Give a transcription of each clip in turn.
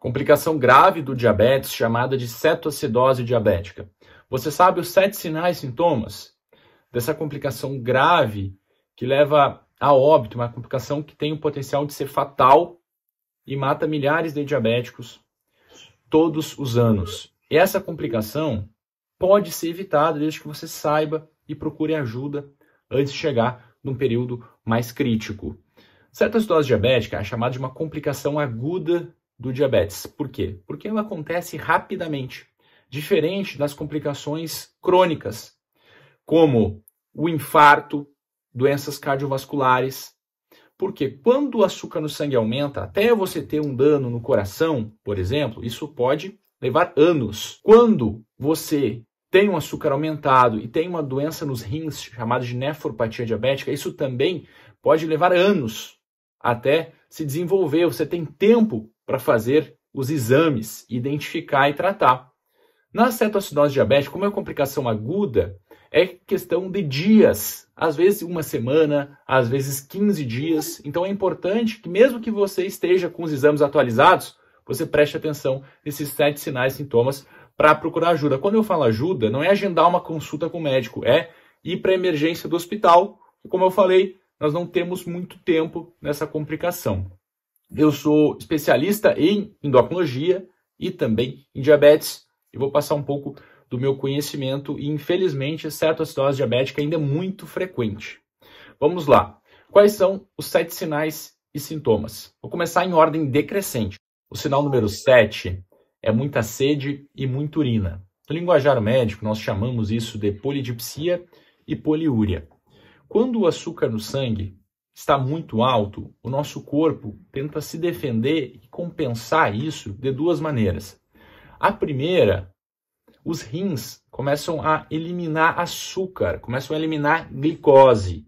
complicação grave do diabetes chamada de cetoacidose diabética. Você sabe os sete sinais e sintomas dessa complicação grave que leva a óbito, uma complicação que tem o potencial de ser fatal e mata milhares de diabéticos todos os anos. E essa complicação pode ser evitada desde que você saiba e procure ajuda antes de chegar num período mais crítico. Certa acidose diabética é chamada de uma complicação aguda do diabetes. Por quê? Porque ela acontece rapidamente, diferente das complicações crônicas, como o infarto, doenças cardiovasculares. Porque quando o açúcar no sangue aumenta, até você ter um dano no coração, por exemplo, isso pode levar anos. Quando você tem um açúcar aumentado e tem uma doença nos rins chamada de nefropatia diabética, isso também pode levar anos até se desenvolver. Você tem tempo para fazer os exames, identificar e tratar. Na cetoacidose diabética, como é uma complicação aguda, é questão de dias, às vezes uma semana, às vezes 15 dias. Então é importante que, mesmo que você esteja com os exames atualizados, você preste atenção nesses sete sinais e sintomas para procurar ajuda. Quando eu falo ajuda, não é agendar uma consulta com o médico, é ir para a emergência do hospital. E como eu falei, nós não temos muito tempo nessa complicação. Eu sou especialista em endocrinologia e também em diabetes e vou passar um pouco do meu conhecimento e infelizmente a cetoacidose diabética ainda é muito frequente. Vamos lá. Quais são os sete sinais e sintomas? Vou começar em ordem decrescente. O sinal número 7 é muita sede e muita urina. No linguajar médico, nós chamamos isso de polidipsia e poliúria. Quando o açúcar no sangue está muito alto, o nosso corpo tenta se defender e compensar isso de duas maneiras. A primeira, os rins começam a eliminar açúcar, começam a eliminar glicose.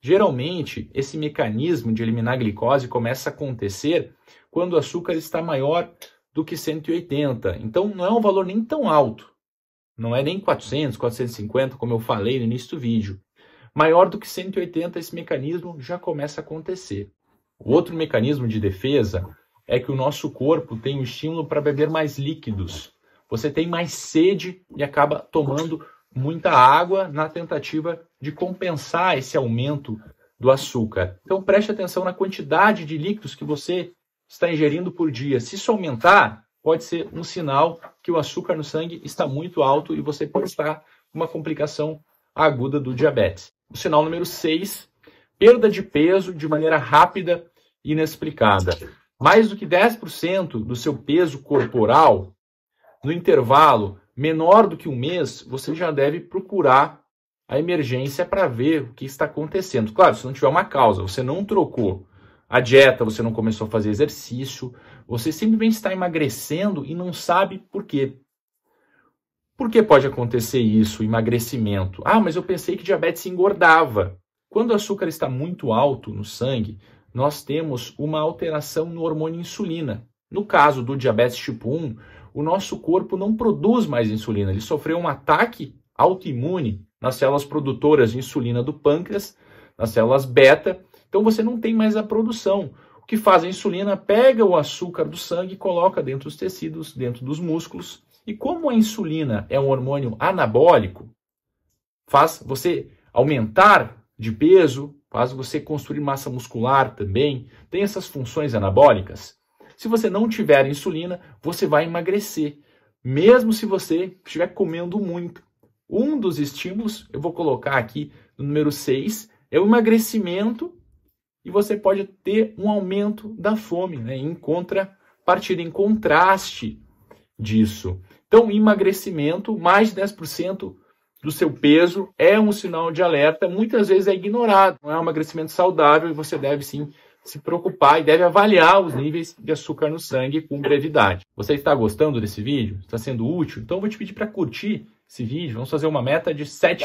Geralmente, esse mecanismo de eliminar glicose começa a acontecer quando o açúcar está maior do que 180. Então, não é um valor nem tão alto. Não é nem 400, 450, como eu falei no início do vídeo maior do que 180, esse mecanismo já começa a acontecer. O outro mecanismo de defesa é que o nosso corpo tem um estímulo para beber mais líquidos. Você tem mais sede e acaba tomando muita água na tentativa de compensar esse aumento do açúcar. Então preste atenção na quantidade de líquidos que você está ingerindo por dia. Se isso aumentar, pode ser um sinal que o açúcar no sangue está muito alto e você pode estar com uma complicação aguda do diabetes. O sinal número 6, perda de peso de maneira rápida e inexplicada. Mais do que 10% do seu peso corporal, no intervalo menor do que um mês, você já deve procurar a emergência para ver o que está acontecendo. Claro, se não tiver uma causa, você não trocou a dieta, você não começou a fazer exercício, você simplesmente está emagrecendo e não sabe por quê. Por que pode acontecer isso, emagrecimento? Ah, mas eu pensei que diabetes engordava. Quando o açúcar está muito alto no sangue, nós temos uma alteração no hormônio insulina. No caso do diabetes tipo 1, o nosso corpo não produz mais insulina, ele sofreu um ataque autoimune nas células produtoras de insulina do pâncreas, nas células beta, então você não tem mais a produção. O que faz a insulina? Pega o açúcar do sangue e coloca dentro dos tecidos, dentro dos músculos, e como a insulina é um hormônio anabólico, faz você aumentar de peso, faz você construir massa muscular também, tem essas funções anabólicas. Se você não tiver insulina, você vai emagrecer, mesmo se você estiver comendo muito. Um dos estímulos, eu vou colocar aqui no número 6, é o emagrecimento e você pode ter um aumento da fome, né? em contrapartida, em contraste disso. Então, emagrecimento, mais de 10% do seu peso é um sinal de alerta, muitas vezes é ignorado. Não é um emagrecimento saudável e você deve sim se preocupar e deve avaliar os níveis de açúcar no sangue com brevidade. Você está gostando desse vídeo? Está sendo útil? Então eu vou te pedir para curtir esse vídeo. Vamos fazer uma meta de 7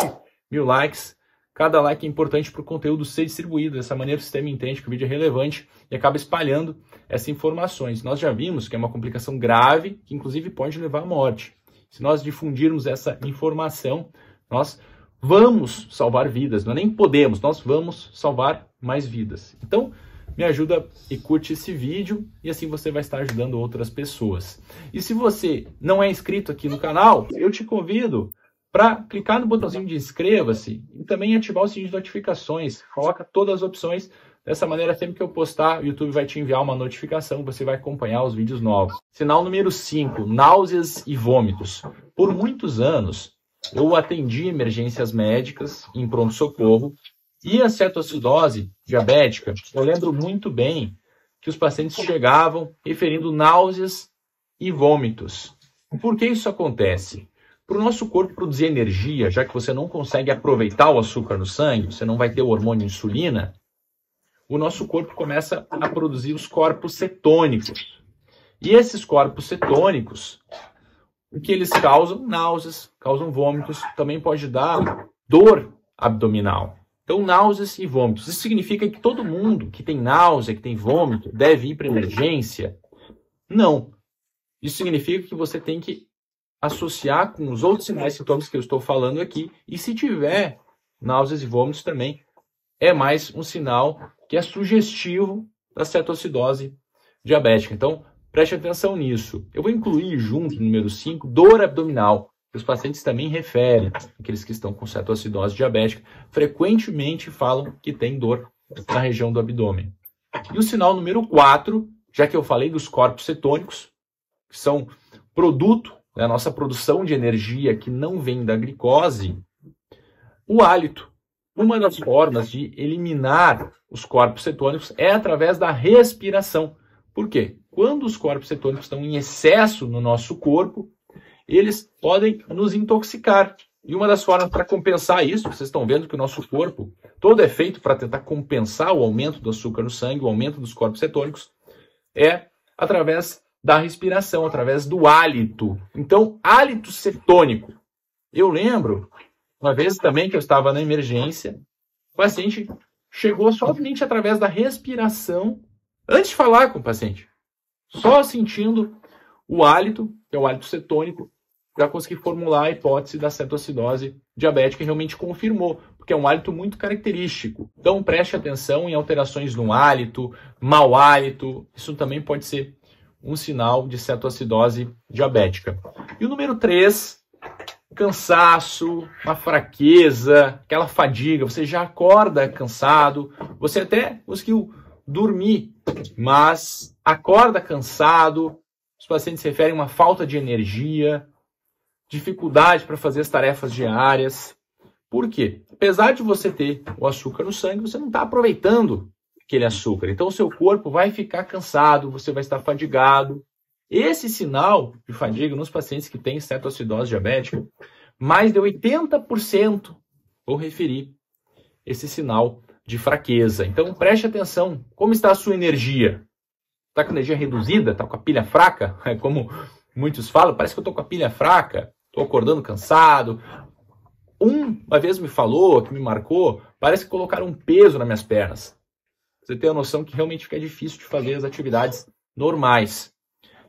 mil likes Cada like é importante para o conteúdo ser distribuído. Dessa maneira, o sistema entende que o vídeo é relevante e acaba espalhando essas informações. Nós já vimos que é uma complicação grave, que inclusive pode levar à morte. Se nós difundirmos essa informação, nós vamos salvar vidas. Não é nem podemos, nós vamos salvar mais vidas. Então, me ajuda e curte esse vídeo e assim você vai estar ajudando outras pessoas. E se você não é inscrito aqui no canal, eu te convido para clicar no botãozinho de inscreva-se e também ativar o sininho de notificações, coloca todas as opções. Dessa maneira, sempre que eu postar, o YouTube vai te enviar uma notificação, você vai acompanhar os vídeos novos. Sinal número 5, náuseas e vômitos. Por muitos anos, eu atendi emergências médicas em pronto-socorro e a cetoacidose diabética, eu lembro muito bem que os pacientes chegavam referindo náuseas e vômitos. Por que isso acontece? Para o nosso corpo produzir energia, já que você não consegue aproveitar o açúcar no sangue, você não vai ter o hormônio insulina, o nosso corpo começa a produzir os corpos cetônicos. E esses corpos cetônicos, o que eles causam? Náuseas, causam vômitos, também pode dar dor abdominal. Então, náuseas e vômitos. Isso significa que todo mundo que tem náusea, que tem vômito, deve ir para emergência? Não. Isso significa que você tem que associar com os outros sinais e sintomas que eu estou falando aqui. E se tiver náuseas e vômitos também, é mais um sinal que é sugestivo da cetoacidose diabética. Então, preste atenção nisso. Eu vou incluir junto, número 5, dor abdominal. Que os pacientes também referem, aqueles que estão com cetoacidose diabética, frequentemente falam que tem dor na região do abdômen. E o sinal número 4, já que eu falei dos corpos cetônicos, que são produto né, a nossa produção de energia que não vem da glicose, o hálito. Uma das formas de eliminar os corpos cetônicos é através da respiração. Por quê? Quando os corpos cetônicos estão em excesso no nosso corpo, eles podem nos intoxicar. E uma das formas para compensar isso, vocês estão vendo que o nosso corpo todo é feito para tentar compensar o aumento do açúcar no sangue, o aumento dos corpos cetônicos, é através da respiração, através do hálito. Então, hálito cetônico. Eu lembro, uma vez também que eu estava na emergência, o paciente chegou somente através da respiração, antes de falar com o paciente, só sentindo o hálito, que é o hálito cetônico, já consegui formular a hipótese da cetoacidose diabética e realmente confirmou, porque é um hálito muito característico. Então preste atenção em alterações no hálito, mau hálito, isso também pode ser um sinal de cetoacidose diabética. E o número 3, cansaço, uma fraqueza, aquela fadiga, você já acorda cansado, você até conseguiu dormir, mas acorda cansado, os pacientes referem uma falta de energia, dificuldade para fazer as tarefas diárias. Por quê? Apesar de você ter o açúcar no sangue, você não está aproveitando aquele açúcar. Então, o seu corpo vai ficar cansado, você vai estar fadigado. Esse sinal de fadiga nos pacientes que têm cetoacidose diabética, mais de 80% vou referir esse sinal de fraqueza. Então, preste atenção. Como está a sua energia? Está com energia reduzida? Está com a pilha fraca? É como muitos falam, parece que eu estou com a pilha fraca, estou acordando cansado. Um, uma vez me falou, que me marcou, parece que colocaram um peso nas minhas pernas você tem a noção que realmente fica difícil de fazer as atividades normais.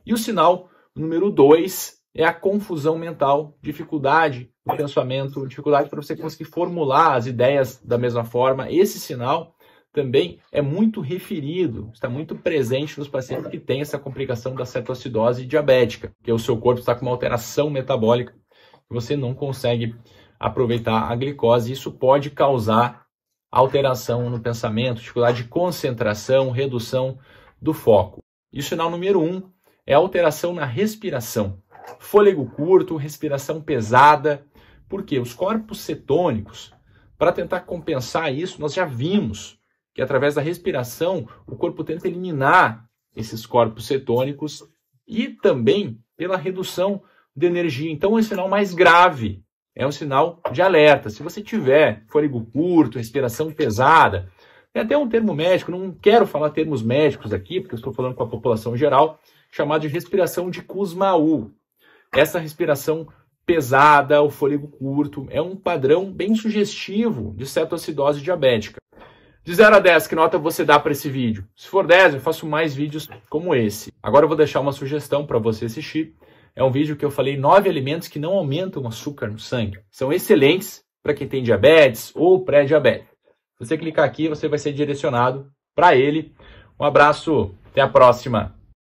E o sinal número dois é a confusão mental, dificuldade do pensamento, dificuldade para você conseguir formular as ideias da mesma forma. Esse sinal também é muito referido, está muito presente nos pacientes que têm essa complicação da cetoacidose diabética, que é o seu corpo está com uma alteração metabólica, você não consegue aproveitar a glicose, e isso pode causar alteração no pensamento, dificuldade de concentração, redução do foco. E o sinal número um é alteração na respiração. Fôlego curto, respiração pesada, porque os corpos cetônicos, para tentar compensar isso, nós já vimos que através da respiração o corpo tenta eliminar esses corpos cetônicos e também pela redução de energia. Então, é um sinal mais grave é um sinal de alerta. Se você tiver fôlego curto, respiração pesada, tem até um termo médico, não quero falar termos médicos aqui, porque eu estou falando com a população geral, chamado de respiração de Kussmaul. Essa respiração pesada, o fôlego curto, é um padrão bem sugestivo de cetoacidose diabética. De 0 a 10, que nota você dá para esse vídeo? Se for 10, eu faço mais vídeos como esse. Agora eu vou deixar uma sugestão para você assistir, é um vídeo que eu falei nove alimentos que não aumentam o açúcar no sangue. São excelentes para quem tem diabetes ou pré-diabetes. você clicar aqui, você vai ser direcionado para ele. Um abraço, até a próxima!